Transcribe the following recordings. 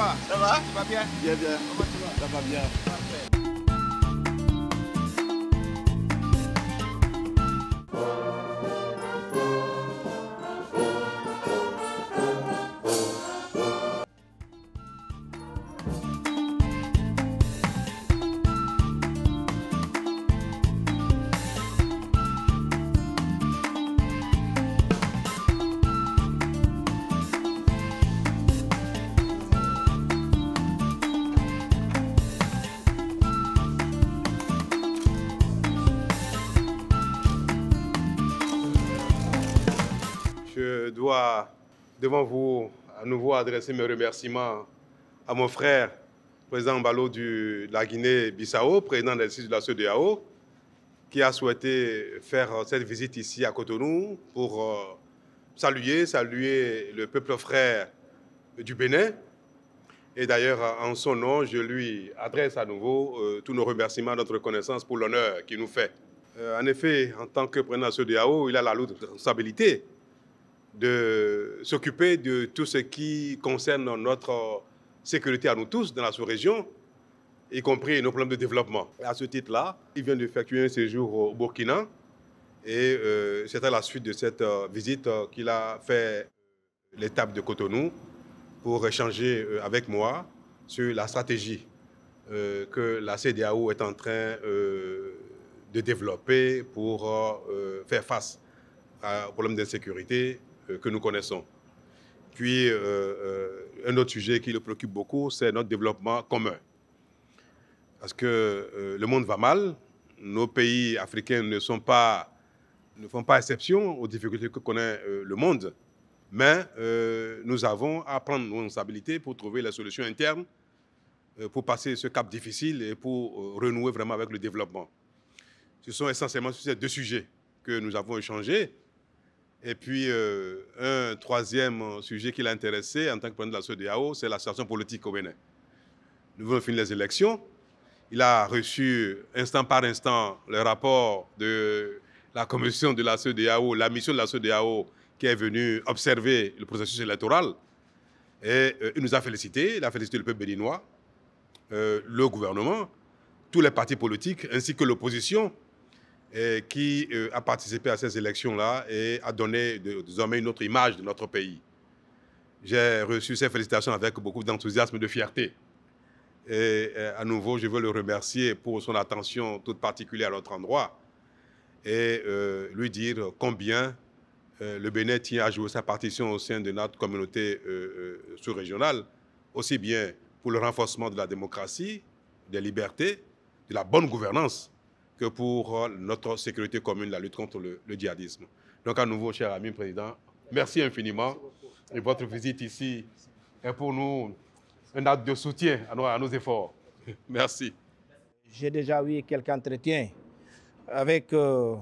Iya, coba. Coba. Coba biar. Biar bien Coba coba. Coba biar. je dois devant vous à nouveau adresser mes remerciements à mon frère, président Mbalo de la Guinée-Bissau, président de de la CEDEAO, qui a souhaité faire cette visite ici à Cotonou pour euh, saluer, saluer le peuple frère du Bénin. Et d'ailleurs, en son nom, je lui adresse à nouveau euh, tous nos remerciements, notre reconnaissance pour l'honneur qu'il nous fait. Euh, en effet, en tant que président de la il a la responsabilité de s'occuper de tout ce qui concerne notre sécurité à nous tous dans la sous-région, y compris nos problèmes de développement. À ce titre-là, il vient de d'effectuer un séjour au Burkina et euh, c'est à la suite de cette euh, visite euh, qu'il a fait l'étape de Cotonou pour échanger avec moi sur la stratégie que la CDAO est en train de développer pour faire face aux problèmes d'insécurité euh, que nous connaissons. Puis, euh, euh, un autre sujet qui le préoccupe beaucoup, c'est notre développement commun. Parce que le monde va mal, nos pays africains ne, sont pas, ne font pas exception aux difficultés que connaît le monde, mais nous avons à prendre nos responsabilités pour trouver la solution interne, pour passer ce cap difficile et pour renouer vraiment avec le développement. Ce sont essentiellement sur ces deux sujets que nous avons échangés et puis, euh, un troisième sujet qui l'a intéressé en tant que président de la CEDEAO, e c'est la politique au Bénin. Nous venons finir les élections. Il a reçu instant par instant le rapport de la commission de la CEDEAO, e la mission de la CEDEAO e qui est venue observer le processus électoral. Et euh, il nous a félicités, il a félicité le peuple béninois, euh, le gouvernement, tous les partis politiques, ainsi que l'opposition, euh, qui euh, a participé à ces élections-là et a donné désormais une autre image de notre pays. J'ai reçu ces félicitations avec beaucoup d'enthousiasme et de fierté. Et euh, à nouveau, je veux le remercier pour son attention toute particulière à notre endroit et lui dire combien le Bénin tient à jouer sa partition au sein de notre communauté sous-régionale, aussi bien pour le renforcement de la démocratie, des libertés, de la bonne gouvernance que pour euh, notre sécurité commune, la lutte contre le, djihadisme. Donc à nouveau, cher ami président, merci infiniment. Et votre visite ici est pour nous un acte de soutien à nos, à nos efforts. Merci. J'ai déjà eu quelques entretiens avec euh,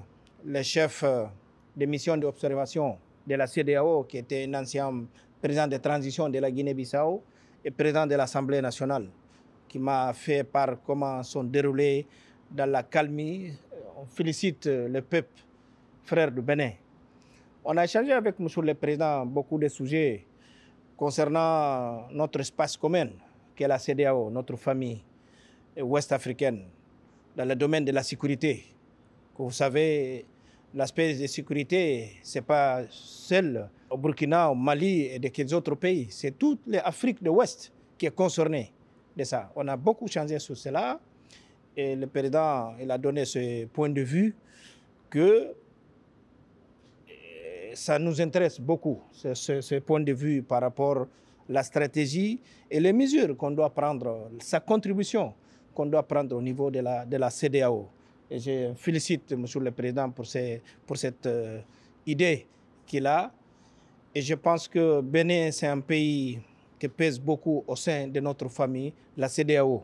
le chef euh, des missions d'observation de la CDAO, qui était un ancien président de transition de la Guinée-Bissau et président de l'Assemblée nationale, qui m'a fait part comment sont déroulés dans la calmie. Euh, on félicite euh, le peuple frère du Bénin. On a échangé avec M. le Président beaucoup de sujets concernant notre espace commun, qui est la CDAO, notre famille ouest africaine, dans le domaine de la sécurité. vous savez, l'aspect de sécurité, ce n'est pas seul au Burkina, au Mali et de quelques autres pays. C'est toute l'Afrique de l'Ouest qui est concernée de ça. On a beaucoup changé sur cela et le président il a donné ce point de vue que euh, ça nous intéresse beaucoup, ce, point de vue par rapport à la stratégie et les mesures qu'on doit prendre, sa contribution qu'on doit prendre au niveau de la, de la CDAO. Et je félicite M. le Président pour, pour cette euh, idée qu'il a. Et je pense que Bénin, c'est un pays qui pèse beaucoup au sein de notre famille, la CDAO.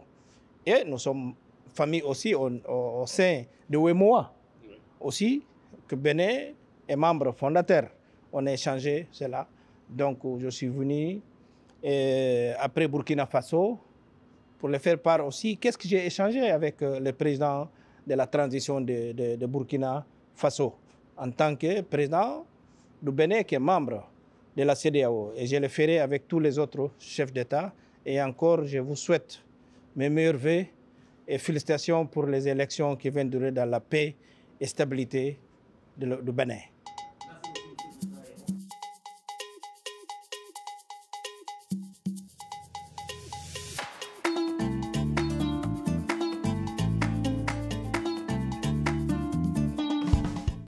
Et nous sommes famille aussi au, sein de Wemoa, aussi, que Bénin est membre fondateur. On a échangé cela. Donc, je suis venu et euh, après Burkina Faso pour le faire part aussi. Qu'est-ce que j'ai échangé avec euh, le président de la transition de, Burkina Faso en tant que président du Bénin qui est membre de la CDAO. Et je le ferai avec tous les autres chefs d'État. Et encore, je vous souhaite mes meilleurs vœux et félicitations pour les élections qui viennent durer dans la paix et stabilité du Bénin.